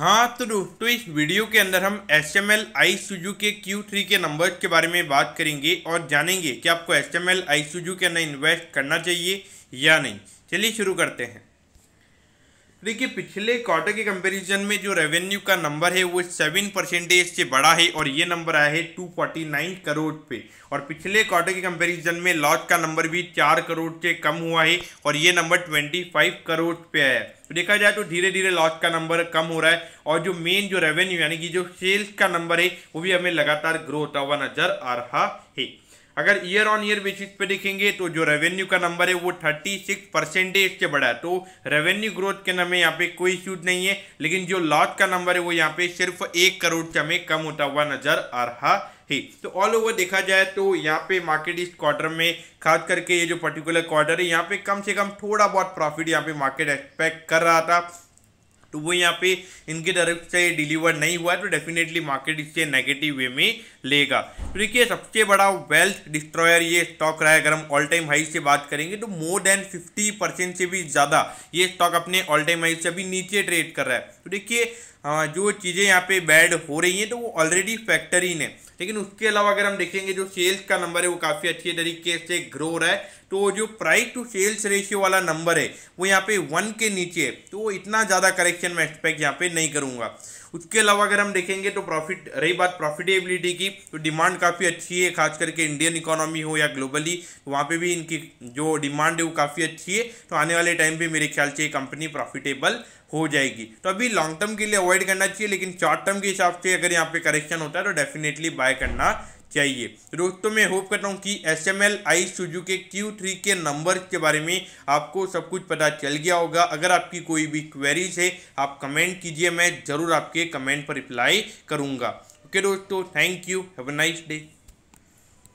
हाँ तो दोस्तों इस वीडियो के अंदर हम S M L Isuzu के क्यू थ्री के नंबर्स के बारे में बात करेंगे और जानेंगे कि आपको S M L Isuzu के अंदर इन्वेस्ट करना चाहिए या नहीं चलिए शुरू करते हैं देखिए पिछले क्वार्टर के कंपैरिजन में जो रेवेन्यू का नंबर है वो सेवन परसेंटेज से बड़ा है और ये नंबर आया है टू फोर्टी नाइन करोड़ पे और पिछले क्वार्टर के कंपैरिजन में लॉस का नंबर भी चार करोड़ से कम हुआ है और ये नंबर ट्वेंटी फाइव करोड़ पे आया है तो देखा जाए तो धीरे धीरे लॉस का नंबर कम हो रहा है और जो मेन जो रेवेन्यू यानी कि जो सेल्स का नंबर है वो भी हमें लगातार ग्रो होता हुआ नजर आ रहा है अगर ईयर ऑन ईयर बेसिस पे देखेंगे तो जो रेवेन्यू का नंबर है वो थर्टी सिक्स परसेंटेज से बढ़ा है तो रेवेन्यू ग्रोथ के नाम यहाँ पे कोई इश्यूज नहीं है लेकिन जो लॉस का नंबर है वो यहाँ पे सिर्फ एक करोड़ से हमें कम होता हुआ नजर आ रहा है तो ऑल ओवर देखा जाए तो यहाँ पे मार्केट इस क्वार्टर में खास करके ये जो पर्टिकुलर क्वार्टर है यहाँ पे कम से कम थोड़ा बहुत प्रॉफिट यहाँ पे मार्केट एक्सपेक्ट कर रहा था तो वो यहाँ पे इनकी तरफ से डिलीवर नहीं हुआ तो डेफिनेटली मार्केट इससे नेगेटिव वे में लेगा तो देखिए सबसे बड़ा वेल्थ डिस्ट्रॉयर ये स्टॉक रहा है अगर हम ऑल टाइम हाई से बात करेंगे तो मोर देन फिफ्टी परसेंट से भी ज़्यादा ये स्टॉक अपने ऑल टाइम हाई से अभी नीचे ट्रेड कर रहा है तो देखिए हाँ, जो चीज़ें यहाँ पे बैड हो रही हैं तो वो ऑलरेडी फैक्टर इन है लेकिन उसके अलावा अगर हम देखेंगे जो सेल्स का नंबर है वो काफ़ी अच्छे तरीके से ग्रो हो रहा है तो जो प्राइस टू सेल्स रेशियो वाला नंबर है वो यहाँ पे वन के नीचे है तो वो इतना ज़्यादा करेक्शन मैं एक्सपेक्ट यहाँ पे नहीं करूँगा उसके अलावा अगर हम देखेंगे तो प्रॉफिट रही बात प्रॉफिटेबिलिटी की तो डिमांड काफ़ी अच्छी है खास करके इंडियन इकोनॉमी हो या ग्लोबली तो वहाँ पर भी इनकी जो डिमांड है वो काफ़ी अच्छी है तो आने वाले टाइम पे मेरे ख्याल से ये कंपनी प्रॉफिटेबल हो जाएगी तो अभी लॉन्ग टर्म के लिए अवॉइड करना चाहिए लेकिन शॉर्ट टर्म के हिसाब से अगर यहाँ पे करेक्शन होता है तो डेफिनेटली बाय करना चाहिए दोस्तों मैं होप करता हूँ कि S M L Isuzu के क्यू थ्री के नंबर के बारे में आपको सब कुछ पता चल गया होगा अगर आपकी कोई भी क्वेरीज है आप कमेंट कीजिए मैं ज़रूर आपके कमेंट पर रिप्लाई करूँगा ओके दोस्तों thank you have a nice day